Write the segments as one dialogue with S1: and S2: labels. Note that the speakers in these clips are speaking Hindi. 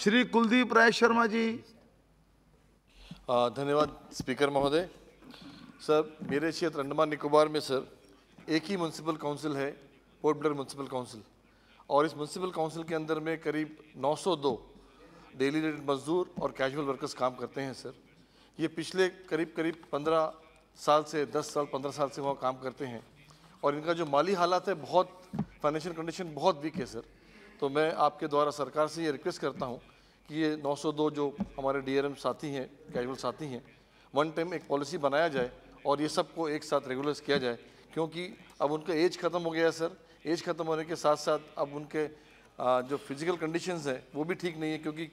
S1: श्री कुलदीप राय शर्मा जी धन्यवाद स्पीकर महोदय सर मेरे क्षेत्र अंडमान निकोबार में सर एक ही म्यूनसिपल काउंसिल है पोर्ट ब्लर म्यूनसिपल काउंसिल और इस म्यूनसिपल काउंसिल के अंदर में करीब 902 डेली रेटेड मजदूर और कैजुअल वर्कर्स काम करते हैं सर ये पिछले करीब करीब 15 साल से 10 साल 15 साल से वहाँ काम करते हैं और इनका जो माली हालात है बहुत फाइनेंशियल कंडीशन बहुत वीक है सर तो मैं आपके द्वारा सरकार से ये रिक्वेस्ट करता हूँ कि ये 902 जो हमारे डीआरएम साथी हैं कैजुअल साथी हैं वन टाइम एक पॉलिसी बनाया जाए और ये सबको एक साथ रेगुलर किया जाए क्योंकि अब उनका एज ख़त्म हो गया है सर एज ख़त्म होने के साथ साथ अब उनके जो फिज़िकल कंडीशन हैं वो भी ठीक नहीं है क्योंकि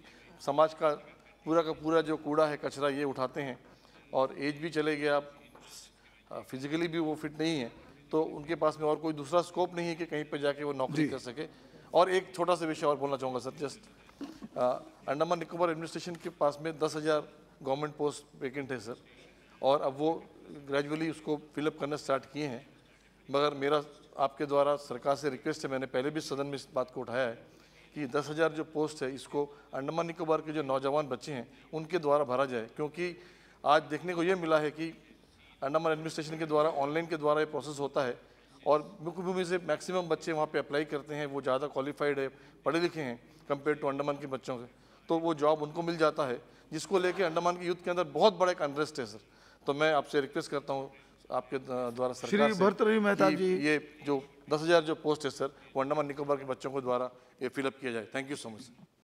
S1: समाज का पूरा का पूरा जो कूड़ा है कचरा ये उठाते हैं और एज भी चले गया फिज़िकली भी वो फिट नहीं है तो उनके पास में और कोई दूसरा स्कोप नहीं है कि कहीं पर जाके वो नौकरी कर सके और एक छोटा सा विषय और बोलना चाहूँगा sir just uh, Andaman Nicobar administration के पास में दस हज़ार गवर्नमेंट पोस्ट वेकेंट है सर और अब वो ग्रेजुअली उसको फिलअप करना स्टार्ट किए हैं मगर मेरा आपके द्वारा सरकार से रिक्वेस्ट है मैंने पहले भी सदन में इस बात को उठाया है कि दस हज़ार जो पोस्ट है इसको अंडमान निकोबार के जो नौजवान बच्चे हैं उनके द्वारा भरा जाए क्योंकि आज देखने को ये मिला है कि अंडमान एडमिनिस्ट्रेशन के द्वारा ऑनलाइन के द्वारा ये प्रोसेस होता है और मुख्य भूमि से मैक्सिमम बच्चे वहाँ पे अप्लाई करते हैं वो ज़्यादा क्वालिफाइड है पढ़े लिखे हैं कंपेयर टू अंडमान के बच्चों से तो वो जॉब उनको मिल जाता है जिसको लेके अंडमान के यूथ के अंदर बहुत बड़ा एक अनरेस्ट है सर तो मैं आपसे रिक्वेस्ट करता हूँ आपके द्वारा सरकार भरत रवि मेहता जी ये जो दस हज़ार जो पोस्ट है सर वो अंडमान निकोबार के बच्चों को द्वारा ये फिलअप किया जाए थैंक यू सो मच